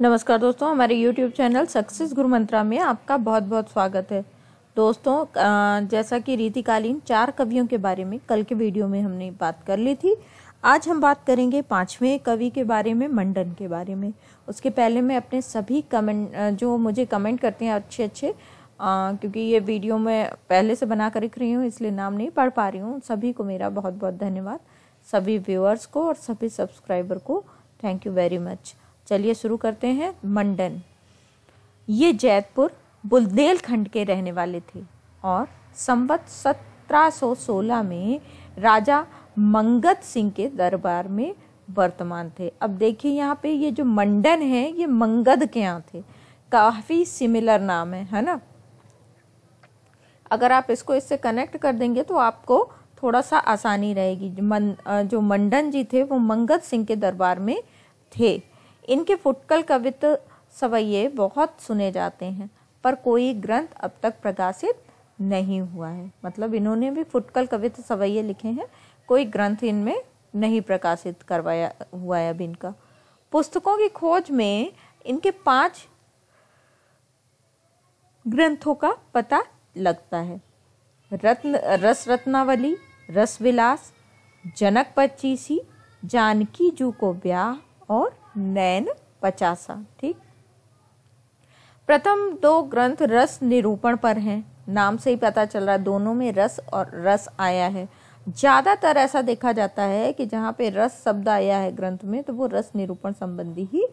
नमस्कार दोस्तों हमारे YouTube चैनल सक्सेस गुरु मंत्रा में आपका बहुत बहुत स्वागत है दोस्तों जैसा कि रीतिकालीन चार कवियों के बारे में कल के वीडियो में हमने बात कर ली थी आज हम बात करेंगे पाँचवें कवि के बारे में मंडन के बारे में उसके पहले मैं अपने सभी कमेंट जो मुझे कमेंट करते हैं अच्छे अच्छे आ, क्योंकि ये वीडियो मैं पहले से बना कर रख रही हूँ इसलिए नाम नहीं पढ़ पा रही हूँ सभी को मेरा बहुत बहुत धन्यवाद सभी व्यूअर्स को और सभी सब्सक्राइबर को थैंक यू वेरी मच चलिए शुरू करते हैं मंडन ये जैतपुर बुंदेलखंड के रहने वाले थे और संवत सोलह में राजा मंगत सिंह के दरबार में वर्तमान थे अब देखिए यहाँ पे ये जो मंडन है ये मंगद के यहाँ थे काफ़ी सिमिलर नाम है है ना अगर आप इसको इससे कनेक्ट कर देंगे तो आपको थोड़ा सा आसानी रहेगी जो मंडन जी थे वो मंगत सिंह के दरबार में थे इनके फुटकल कवित सवैये बहुत सुने जाते हैं पर कोई ग्रंथ अब तक प्रकाशित नहीं हुआ है मतलब इन्होंने भी फुटकल कवित सवैये लिखे हैं कोई ग्रंथ इनमें नहीं प्रकाशित करवाया हुआ है अब इनका पुस्तकों की खोज में इनके पांच ग्रंथों का पता लगता है रत्न रस रत्नावली रसविलास जनक पच्चीसी जानकी जू को ब्याह और नैन पचासा ठीक प्रथम दो ग्रंथ रस निरूपण पर हैं नाम से ही पता चल रहा है दोनों में रस और रस आया है ज़्यादातर ऐसा देखा जाता है कि जहाँ पे रस शब्द आया है ग्रंथ में तो वो रस निरूपण संबंधी ही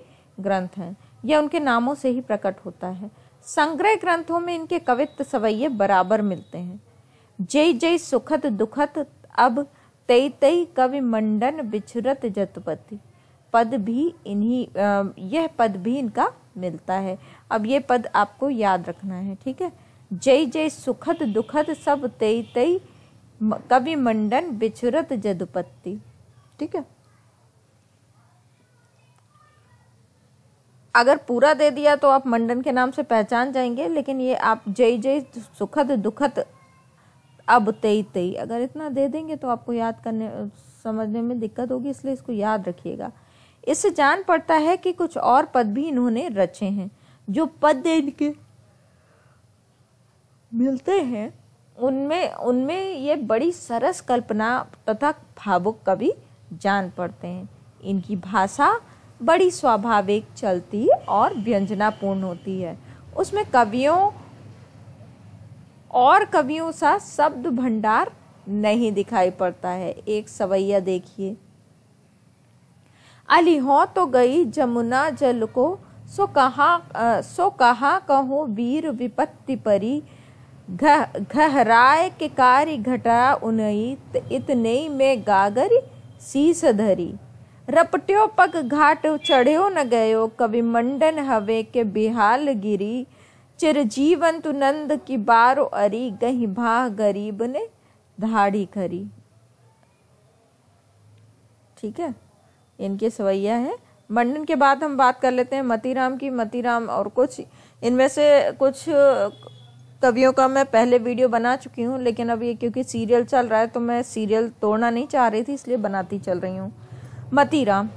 ग्रंथ हैं यह उनके नामों से ही प्रकट होता है संग्रह ग्रंथों में इनके कवित्व सवैये बराबर मिलते हैं जय जय सुखद दुखद अब तई तई कवि मंडन बिछुरत जतपति पद भी इन्हीं यह पद भी इनका मिलता है अब ये पद आपको याद रखना है ठीक है जय जय सुखद दुखद सब तेई तेई कवि मंडन बिछुरत जदुपत्ति ठीक है अगर पूरा दे दिया तो आप मंडन के नाम से पहचान जाएंगे लेकिन ये आप जय जय सुखद दुखद अब तेई तेई अगर इतना दे देंगे तो आपको याद करने समझने में दिक्कत होगी इसलिए इसको याद रखिएगा इससे जान पड़ता है कि कुछ और पद भी इन्होंने रचे हैं जो पद इनके मिलते हैं उनमें उनमें ये बड़ी सरस कल्पना तथा भावुक कवि जान पड़ते हैं इनकी भाषा बड़ी स्वाभाविक चलती और व्यंजनापूर्ण होती है उसमें कवियों और कवियों सा शब्द भंडार नहीं दिखाई पड़ता है एक सवैया देखिए अली हो तो गई जमुना जल को सो कहा आ, सो कहा कहो वीर विपत्ति परी घहराय के कार्य घटा उनई इतने में गागर शीस धरी रपट्यो पग घाट चढ़ो न गयो कवि मंडन हवे के बिहाल गिरी चिर जीवंत नंद की बारो अरी गही भा गरीब ने धाड़ी करी ठीक है इनके सवैया हैं मंडन के बाद हम बात कर लेते हैं मतीराम की मतीराम और कुछ इनमें से कुछ कवियों का मैं पहले वीडियो बना चुकी हूँ लेकिन अब ये क्योंकि सीरियल चल रहा है तो मैं सीरियल तोड़ना नहीं चाह रही थी इसलिए बनाती चल रही हूँ मतीराम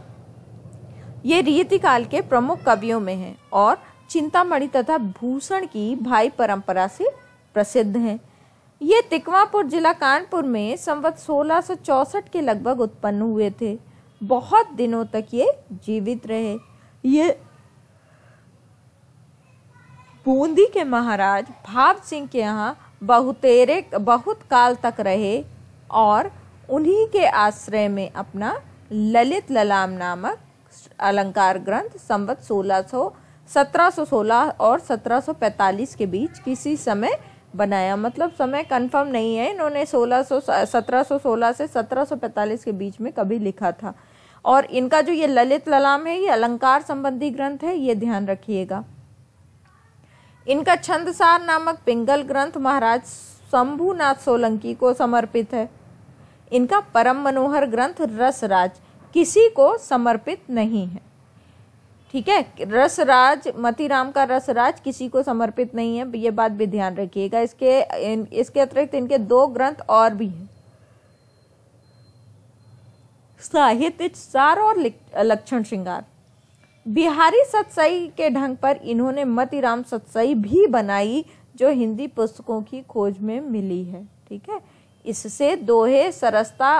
ये रीति काल के प्रमुख कवियों में हैं और चिंतामणि तथा भूषण की भाई परंपरा से प्रसिद्ध हैं ये तिकवापुर जिला कानपुर में संवत सोलह के लगभग उत्पन्न हुए थे बहुत दिनों तक ये जीवित रहे ये बूंदी के महाराज भाव सिंह के यहाँ बहुतेरे बहुत काल तक रहे और उन्हीं के आश्रय में अपना ललित ललाम नामक अलंकार ग्रंथ संवत सो सोलह और सत्रह सो पैतालीस के बीच किसी समय बनाया मतलब समय कंफर्म नहीं है इन्होंने 1600 1716 से 1745 के बीच में कभी लिखा था और इनका जो ये ललित ललाम है ये अलंकार संबंधी ग्रंथ है ये ध्यान रखिएगा इनका छंदसार नामक पिंगल ग्रंथ महाराज शंभुनाथ सोलंकी को समर्पित है इनका परम मनोहर ग्रंथ रसराज किसी को समर्पित नहीं है ठीक है रसराज मतीराम का रसराज किसी को समर्पित नहीं है ये बात भी ध्यान रखिएगा इसके इन, इसके अतिरिक्त इनके दो ग्रंथ और भी हैं साहित्य सार और लक्षण श्रृंगार बिहारी सत्साई के ढंग पर इन्होंने मतीराम सत्सई भी बनाई जो हिंदी पुस्तकों की खोज में मिली है ठीक है इससे दोहे सरसता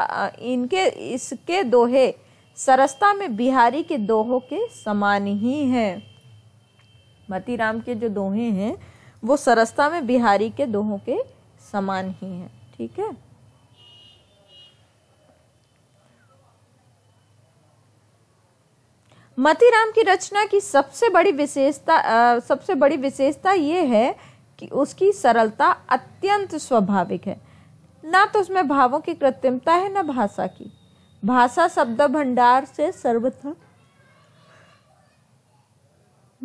इनके इसके दोहे सरसता में बिहारी के दोहों के समान ही है मतीराम के जो दोहे हैं वो सरसता में बिहारी के दोहों के समान ही हैं ठीक है राम की रचना की सबसे बड़ी विशेषता सबसे बड़ी विशेषता ये है कि उसकी सरलता अत्यंत स्वाभाविक है ना तो उसमें भावों की कृत्रिमता है ना भाषा की भाषा शब्द भंडार से सर्वथा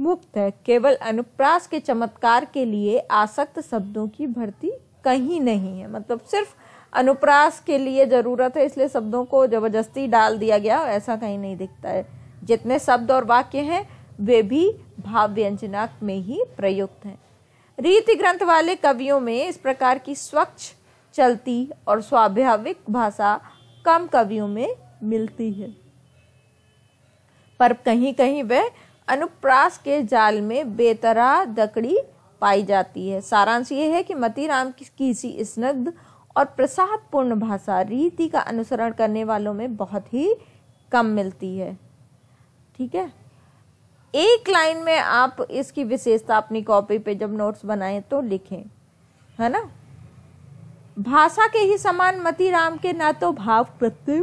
मुक्त है केवल अनुप्रास के चमत्कार के लिए आसक्त शब्दों की भर्ती कहीं नहीं है मतलब सिर्फ अनुप्रास के लिए ज़रूरत है इसलिए शब्दों को ज़बरदस्ती डाल दिया गया ऐसा कहीं नहीं दिखता है जितने शब्द और वाक्य हैं वे भी भाव व्यंजना में ही प्रयुक्त हैं रीति ग्रंथ वाले कवियों में इस प्रकार की स्वच्छ चलती और स्वाभाविक भाषा कम कवियों में मिलती है पर कहीं कहीं वह अनुप्रास के जाल में बेतरा दकड़ी पाई जाती है सारांश ये है कि मती राम किसी स्नग्ध और प्रसाद पूर्ण भाषा रीति का अनुसरण करने वालों में बहुत ही कम मिलती है ठीक है एक लाइन में आप इसकी विशेषता अपनी कॉपी पे जब नोट्स बनाएं तो लिखें है ना भाषा के ही समान मती राम के ना तो भाव प्रत्यय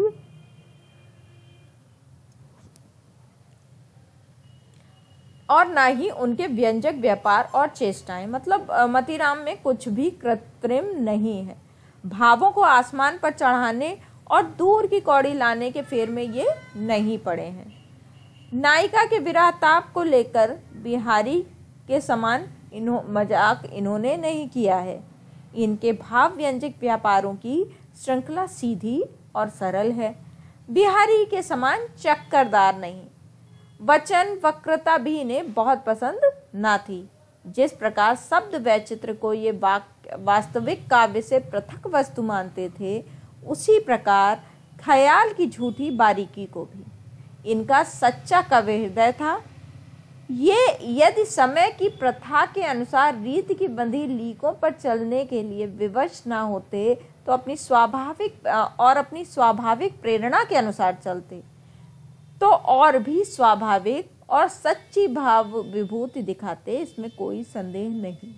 और ना ही उनके व्यंजक व्यापार और चेष्टाएं मतलब मतीराम में कुछ भी कृत्रिम नहीं है भावों को आसमान पर चढ़ाने और दूर की कौड़ी लाने के फेर में ये नहीं पड़े हैं नायिका के विराहताप को लेकर बिहारी के समान इन्हों मजाक इन्होंने नहीं किया है इनके भाव व्यंजक व्यापारों की श्रृंखला सीधी और सरल है बिहारी के समान चक्करदार नहीं वचन वक्रता भी इन्हें बहुत पसंद ना थी जिस प्रकार शब्द वैचित्र को ये वास्तविक काव्य से पृथक वस्तु मानते थे उसी प्रकार ख्याल की झूठी बारीकी को भी इनका सच्चा कवि हृदय था ये यदि समय की प्रथा के अनुसार रीति की बंधी लीकों पर चलने के लिए विवश ना होते तो अपनी स्वाभाविक और अपनी स्वाभाविक प्रेरणा के अनुसार चलते तो और भी स्वाभाविक और सच्ची भाव विभूति दिखाते इसमें कोई संदेह नहीं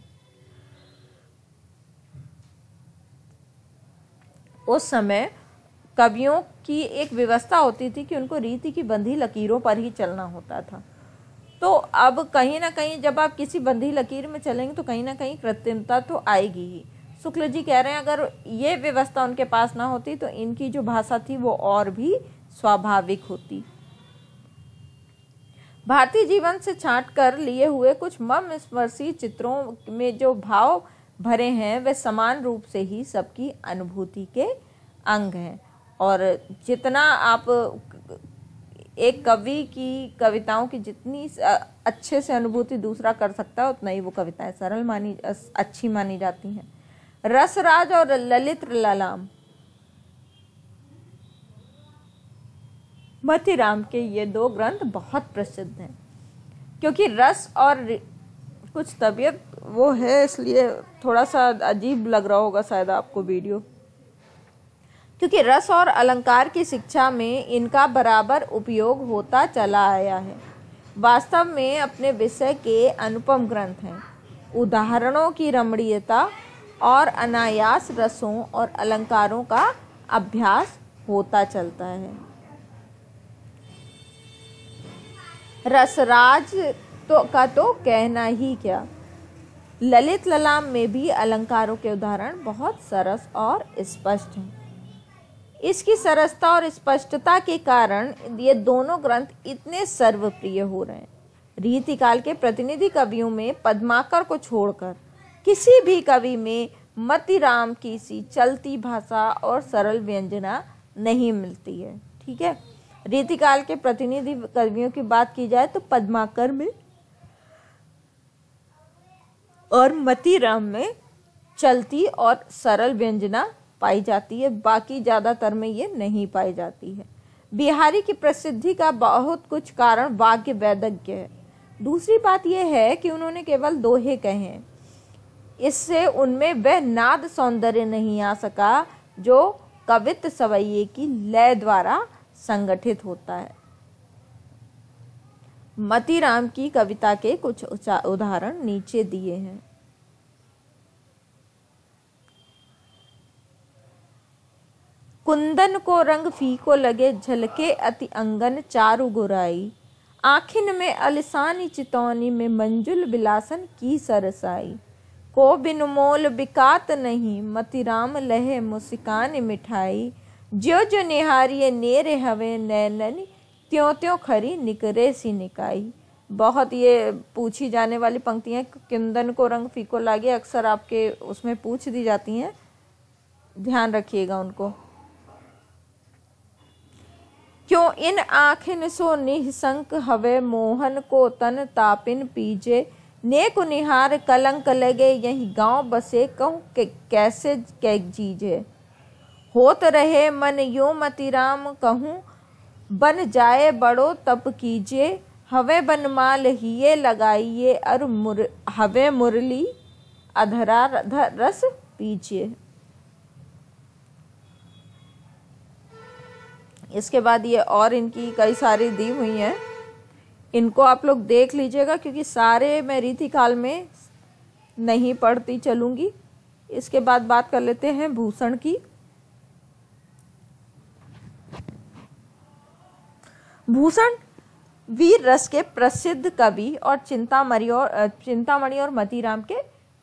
उस समय कवियों की एक व्यवस्था होती थी कि उनको रीति की बंधी लकीरों पर ही चलना होता था तो अब कहीं ना कहीं जब आप किसी बंधी लकीर में चलेंगे तो कहीं ना कहीं कृत्रिमता तो आएगी ही शुक्ल जी कह रहे हैं अगर ये व्यवस्था उनके पास ना होती तो इनकी जो भाषा थी वो और भी स्वाभाविक होती भारतीय जीवन से छांट कर लिए हुए कुछ मम स्पर्शी चित्रों में जो भाव भरे हैं वे समान रूप से ही सबकी अनुभूति के अंग हैं और जितना आप एक कवि की कविताओं की जितनी अच्छे से अनुभूति दूसरा कर सकता है उतना ही वो कविताएं सरल मानी अच्छी मानी जाती हैं रसराज और ललित ललाम राम के ये दो ग्रंथ बहुत प्रसिद्ध हैं क्योंकि रस और कुछ तबीयत वो है इसलिए थोड़ा सा अजीब लग रहा होगा शायद आपको वीडियो क्योंकि रस और अलंकार की शिक्षा में इनका बराबर उपयोग होता चला आया है वास्तव में अपने विषय के अनुपम ग्रंथ हैं उदाहरणों की रमणीयता और अनायास रसों और अलंकारों का अभ्यास होता चलता है रसराज तो का तो कहना ही क्या ललित ललाम में भी अलंकारों के उदाहरण बहुत सरस और स्पष्ट हैं इसकी सरसता और स्पष्टता के कारण ये दोनों ग्रंथ इतने सर्वप्रिय हो रहे हैं रीतिकाल के प्रतिनिधि कवियों में पद्माकर को छोड़कर किसी भी कवि में मतिराम की सी चलती भाषा और सरल व्यंजना नहीं मिलती है ठीक है रीतिकाल के प्रतिनिधि कवियों की बात की जाए तो पद्माकर में और मतिराम में चलती और सरल व्यंजना पाई जाती है बाकी ज़्यादातर में ये नहीं पाई जाती है बिहारी की प्रसिद्धि का बहुत कुछ कारण वाक्य वैदज्ञ है दूसरी बात यह है कि उन्होंने केवल दोहे कहे हैं इससे उनमें वह नाद सौंदर्य नहीं आ सका जो कवित सवैये की लय द्वारा संगठित होता है मतीराम की कविता के कुछ उदाहरण नीचे दिए हैं कुंदन को रंग फीको लगे झलके अति अंगन चारु गुराई आखिन में अलसानी चितौनी में मंजुल बिलासन की सरसाई को बिन मोल बिकात नहीं मतिराम लहे मुसिकान मिठाई ज्यो ज्यो निहारिये नेरे हवे नैनन त्यों त्यों खरी निकरे सी निकाई बहुत ये पूछी जाने वाली पंक्तियाँ किंदन को रंग फीको लागे अक्सर आपके उसमें पूछ दी जाती हैं ध्यान रखिएगा उनको क्यों इन आखिन सो निहसंक हवे मोहन को तन तापिन पीजे नेक निहार कलंक लगे यही गांव बसे कहूँ के कैसे कै जीजे होत रहे मन यो मतिराम कहूँ बन जाए बड़ो तप कीजे हवे बन माल हिये लगाइए और मुर हवे मुरली अधरा रस पीजिए इसके बाद ये और इनकी कई सारी दी हुई हैं इनको आप लोग देख लीजिएगा क्योंकि सारे मैं रीतिकाल में नहीं पढ़ती चलूँगी इसके बाद बात कर लेते हैं भूषण की भूषण वीर रस के प्रसिद्ध कवि और चिंतामणि और चिंतामणि और मतीराम के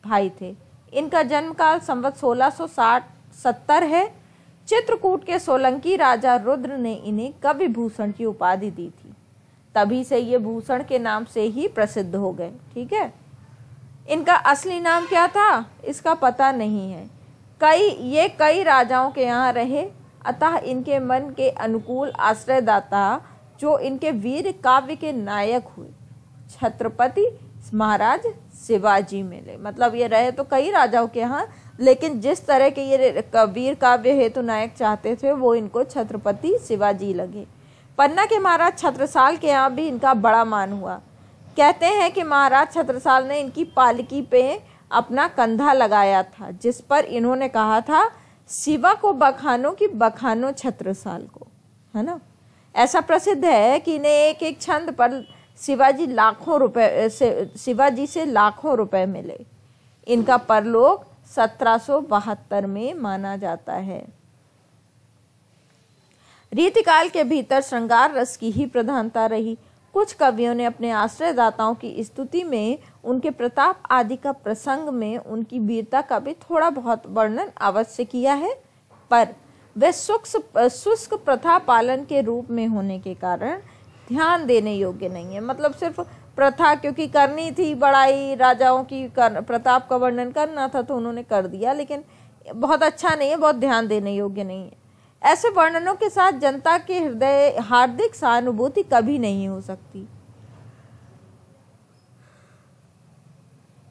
भाई थे इनका जन्म काल संवत साठ सत्तर है चित्रकूट के सोलंकी राजा रुद्र ने इन्हें कवि भूषण की उपाधि दी थी तभी से ये भूषण के नाम से ही प्रसिद्ध हो गए ठीक है इनका असली नाम क्या था इसका पता नहीं है कई ये कई राजाओं के यहाँ रहे अतः इनके मन के अनुकूल आश्रयदाता जो इनके वीर काव्य के नायक हुए छत्रपति महाराज शिवाजी मिले मतलब ये रहे तो कई राजाओं के यहाँ लेकिन जिस तरह के ये कबीर काव्य हेतु नायक चाहते थे वो इनको छत्रपति शिवाजी लगे पन्ना के महाराज छत्रसाल के यहाँ भी इनका बड़ा मान हुआ कहते हैं कि महाराज छत्रसाल ने इनकी पालकी पे अपना कंधा लगाया था जिस पर इन्होंने कहा था शिवा को बखानो की बखानो छत्रसाल को है ना ऐसा प्रसिद्ध है कि इन्हें एक एक छंद पर शिवाजी लाखों रुपए से शिवाजी से लाखों रुपए मिले इनका परलोक 1772 में माना जाता है रीतिकाल के भीतर श्रृंगार रस की ही प्रधानता रही कुछ कवियों ने अपने आश्रयदाताओं की स्तुति में उनके प्रताप आदि का प्रसंग में उनकी वीरता का भी थोड़ा बहुत वर्णन अवश्य किया है पर वे शुष्क शुष्क प्रथा पालन के रूप में होने के कारण ध्यान देने योग्य नहीं है मतलब सिर्फ प्रथा क्योंकि करनी थी बड़ाई राजाओं की कर, प्रताप का वर्णन करना था तो उन्होंने कर दिया लेकिन बहुत अच्छा नहीं है बहुत ध्यान देने योग्य नहीं है ऐसे वर्णनों के साथ जनता के हृदय हार्दिक सहानुभूति कभी नहीं हो सकती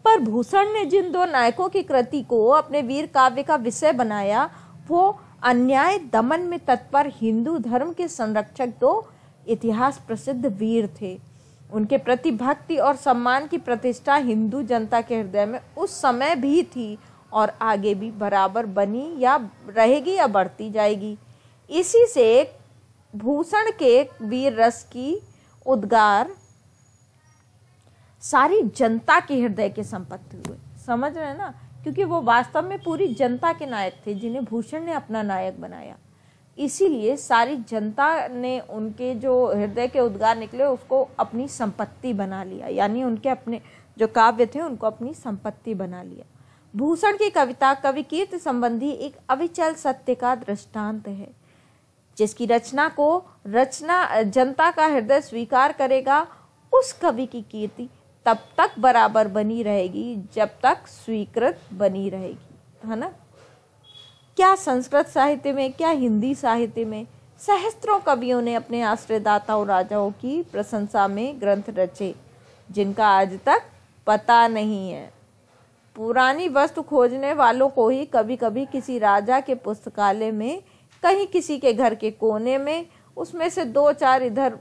पर भूषण ने जिन दो नायकों की कृति को अपने वीर काव्य का विषय बनाया वो अन्याय दमन में तत्पर हिंदू धर्म के संरक्षक दो इतिहास प्रसिद्ध वीर थे उनके प्रति भक्ति और सम्मान की प्रतिष्ठा हिंदू जनता के हृदय में उस समय भी थी और आगे भी बराबर बनी या रहेगी या बढ़ती जाएगी इसी से भूषण के वीर रस की उद्गार सारी जनता के हृदय के संपत्ति हुए समझ रहे हैं ना क्योंकि वो वास्तव में पूरी जनता के नायक थे जिन्हें भूषण ने अपना नायक बनाया इसीलिए सारी जनता ने उनके जो हृदय के उद्गार निकले उसको अपनी संपत्ति बना लिया यानी उनके अपने जो काव्य थे उनको अपनी संपत्ति बना लिया भूषण की कविता कवि कीर्ति संबंधी एक अविचल सत्य का दृष्टांत है जिसकी रचना को रचना जनता का हृदय स्वीकार करेगा उस कवि की कीर्ति तब तक बराबर बनी रहेगी जब तक स्वीकृत बनी रहेगी है ना क्या संस्कृत साहित्य में क्या हिंदी साहित्य में सहस्त्रों कवियों ने अपने आश्रयदाताओं राजाओं की प्रशंसा में ग्रंथ रचे जिनका आज तक पता नहीं है पुरानी वस्तु खोजने वालों को ही कभी कभी किसी राजा के पुस्तकालय में कहीं किसी के घर के कोने में उसमें से दो चार इधर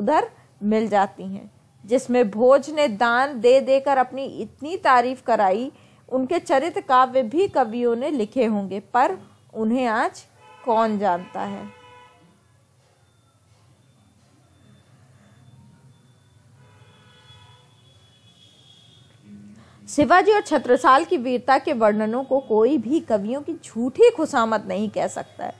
उधर मिल जाती हैं जिसमें भोज ने दान दे देकर अपनी इतनी तारीफ कराई उनके चरित्र काव्य भी कवियों ने लिखे होंगे पर उन्हें आज कौन जानता है शिवाजी और छत्रसाल की वीरता के वर्णनों को कोई भी कवियों की झूठी खुशामत नहीं कह सकता है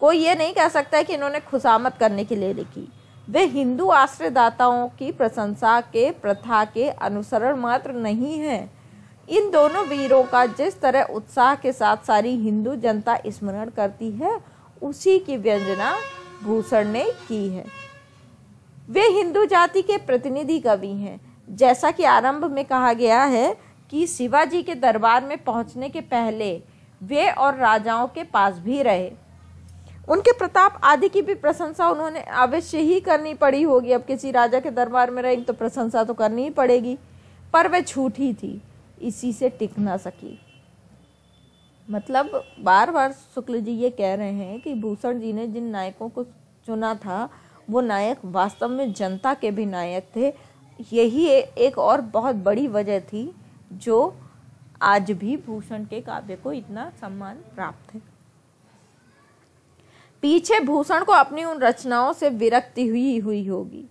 कोई ये नहीं कह सकता है कि इन्होंने खुशामत करने के लिए लिखी वे हिंदू आश्रयदाताओं की प्रशंसा के प्रथा के अनुसरण मात्र नहीं हैं इन दोनों वीरों का जिस तरह उत्साह के साथ सारी हिंदू जनता स्मरण करती है उसी की व्यंजना भूषण ने की है वे हिंदू जाति के प्रतिनिधि कवि हैं जैसा कि आरंभ में कहा गया है कि शिवाजी के दरबार में पहुंचने के पहले वे और राजाओं के पास भी रहे उनके प्रताप आदि की भी प्रशंसा उन्होंने अवश्य ही करनी पड़ी होगी अब किसी राजा के दरबार में रहेंगे तो प्रशंसा तो करनी ही पड़ेगी पर वह छूट ही थी इसी से टिक ना सकी मतलब बार बार शुक्ल जी ये कह रहे हैं कि भूषण जी ने जिन नायकों को चुना था वो नायक वास्तव में जनता के भी नायक थे यही एक और बहुत बड़ी वजह थी जो आज भी भूषण के काव्य को इतना सम्मान प्राप्त है पीछे भूषण को अपनी उन रचनाओं से विरक्ति हुई हुई होगी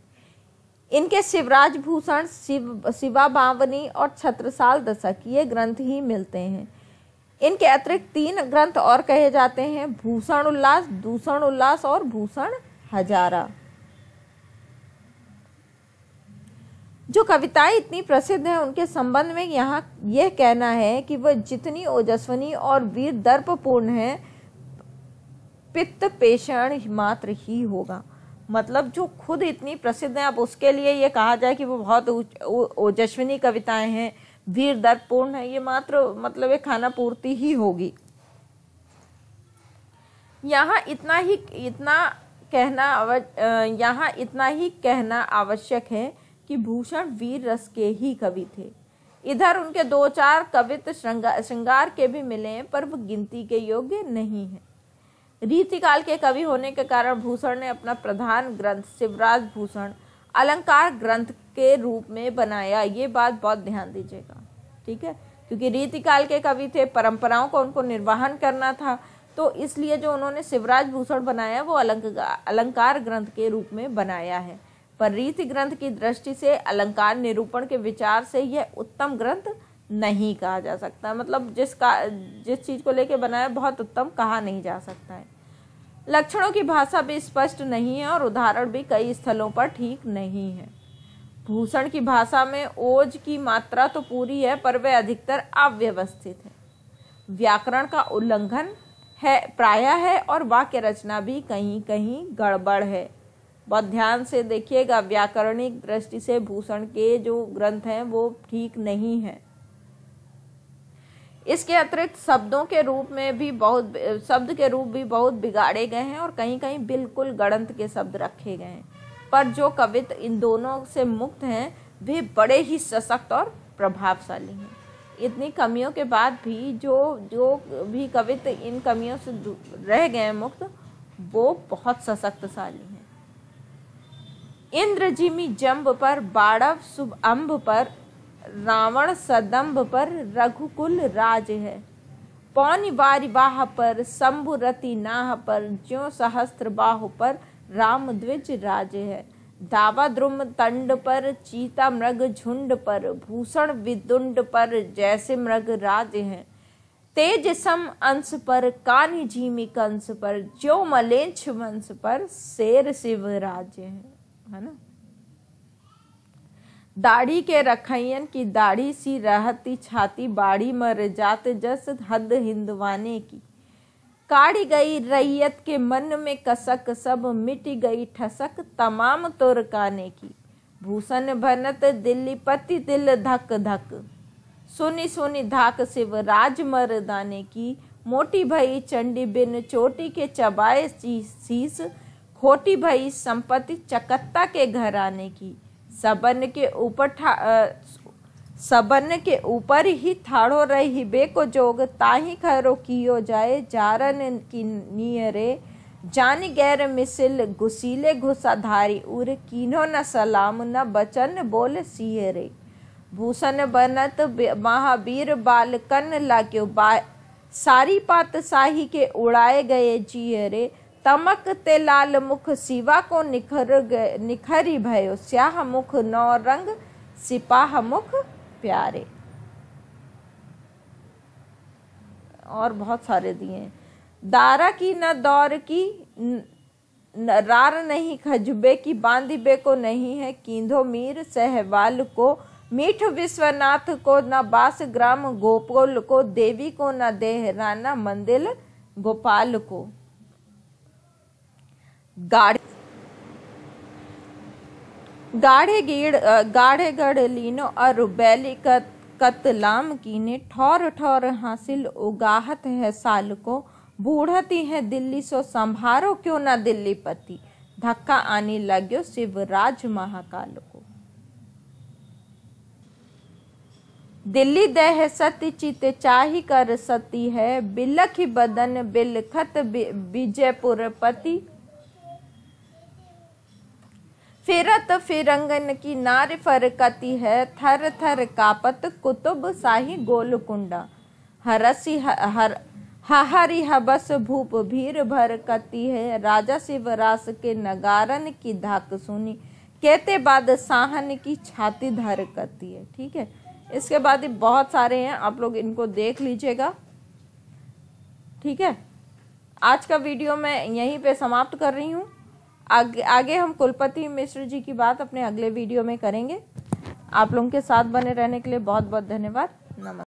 इनके शिवराज भूषण शिव शिवा बावनी और छत्रसाल दशक ये ग्रंथ ही मिलते हैं इनके अतिरिक्त तीन ग्रंथ और कहे जाते हैं भूषण उल्लास दूषण उल्लास और भूषण हजारा जो कविताएं इतनी प्रसिद्ध हैं उनके संबंध में यहाँ यह कहना है कि वह जितनी ओजस्वनी और वीर दर्पपूर्ण है पित्त पेषण मात्र ही होगा मतलब जो खुद इतनी प्रसिद्ध हैं अब उसके लिए ये कहा जाए कि वो बहुत ओजस्विनी कविताएं हैं वीर दर्पूर्ण है ये मात्र मतलब ये खाना पूर्ति ही होगी यहाँ इतना ही इतना कहना यहाँ इतना ही कहना आवश्यक है कि भूषण वीर रस के ही कवि थे इधर उनके दो चार कवित श्रृंगार के भी मिले हैं पर वह गिनती के योग्य नहीं हैं रीतिकाल के कवि होने के कारण भूषण ने अपना प्रधान ग्रंथ शिवराज भूषण अलंकार ग्रंथ के रूप में बनाया ये बात बहुत ध्यान दीजिएगा ठीक है क्योंकि रीतिकाल के कवि थे परंपराओं को उनको निर्वहन करना था तो इसलिए जो उन्होंने शिवराज भूषण बनाया वो अलंक अलंकार ग्रंथ के रूप में बनाया है पर रीति ग्रंथ की दृष्टि से अलंकार निरूपण के विचार से यह उत्तम ग्रंथ नहीं कहा जा सकता मतलब जिसका जिस चीज़ को लेके बनाया बहुत उत्तम कहा नहीं जा सकता है लक्षणों की भाषा भी स्पष्ट नहीं है और उदाहरण भी कई स्थलों पर ठीक नहीं है भूषण की भाषा में ओज की मात्रा तो पूरी है पर वे अधिकतर अव्यवस्थित है व्याकरण का उल्लंघन है प्राय है और वाक्य रचना भी कहीं कहीं गड़बड़ है बहुत ध्यान से देखिएगा व्याकरणिक दृष्टि से भूषण के जो ग्रंथ हैं वो ठीक नहीं है इसके अतिरिक्त शब्दों के रूप में भी बहुत शब्द के रूप भी बहुत बिगाड़े गए हैं और कहीं कहीं बिल्कुल गणंत के शब्द रखे गए हैं पर जो कवित इन दोनों से मुक्त हैं वे बड़े ही सशक्त और प्रभावशाली हैं इतनी कमियों के बाद भी जो जो भी कवित इन कमियों से रह गए मुक्त वो बहुत सशक्तशाली हैं इंद्रजिमी जम्ब पर बाड़व शुभ अम्ब पर रावण सदम्भ पर रघुकुल राज है पौन वारी बाह पर शंभु रति नाह पर ज्यो सहस्त्र बाह पर राम द्विज राज है दावा द्रुम तंड पर चीता मृग झुंड पर भूषण विदुंड पर जैसे मृग राज है तेज सम अंश पर कानी झीमी कंस पर ज्यो मलेच्छ वंश पर शेर शिव राज्य है है ना दाढ़ी के रखैयन की दाढ़ी सी रहती छाती बाड़ी मर जात जस हद हिंदवाने की काढ़ी गई रैयत के मन में कसक सब मिट गई ठसक तमाम तुरकाने की भूषण भनत दिल्ली पति दिल धक धक सुनी सुनी धाक शिव मर मरदाने की मोटी भई चंडी बिन चोटी के चबाए शीस खोटी भई संपत्ति चकत्ता के घर आने की सबन के ऊपर सबन के ऊपर ही थाड़ो रही बे को जोग ताही खरो कियो जाए जारन की नियरे जान गैर मिसिल घुसीले घुसाधारी उर कीनो न सलाम न बचन बोल सियरे भूषण बनत महावीर बालकन लाग्यो बा सारी पात साही के उड़ाए गए जियरे तमक ते लाल मुख सिवा को निखर निखरी भयो स्याह मुख नौ रंग सिपाह मुख प्यारे और बहुत सारे दिए दारा की न दौर की न, रार नहीं खजबे की बांदीबे को नहीं है कींधो मीर सहवाल को मीठ विश्वनाथ को न बास ग्राम गोपाल को देवी को न देहराना मंदिर गोपाल को गाढ़े गाढ़े गढ़ लीनो और बैली कत, कतलाम ने ठोर ठोर हासिल उगाहत है साल को बूढ़ती है दिल्ली सो संभारो क्यों ना दिल्ली पति धक्का आने लग्यो शिवराज महाकाल को दिल्ली देह सत्य चित चाही कर सती है बिलख बदन बिलखत विजयपुर पति फिरत फिरंगन की नार फरकती है थर थर कापत कुतुब शाही गोलकुंडा हरसी हर हहरी हबस भूप भीर कती है राजा शिवरास के नगारन की धाक सुनी कहते बाद साहन की छाती धरकती है ठीक है इसके बाद बहुत सारे हैं आप लोग इनको देख लीजिएगा ठीक है आज का वीडियो मैं यहीं पे समाप्त कर रही हूँ आगे आगे हम कुलपति मिश्र जी की बात अपने अगले वीडियो में करेंगे आप लोगों के साथ बने रहने के लिए बहुत बहुत धन्यवाद नमस्कार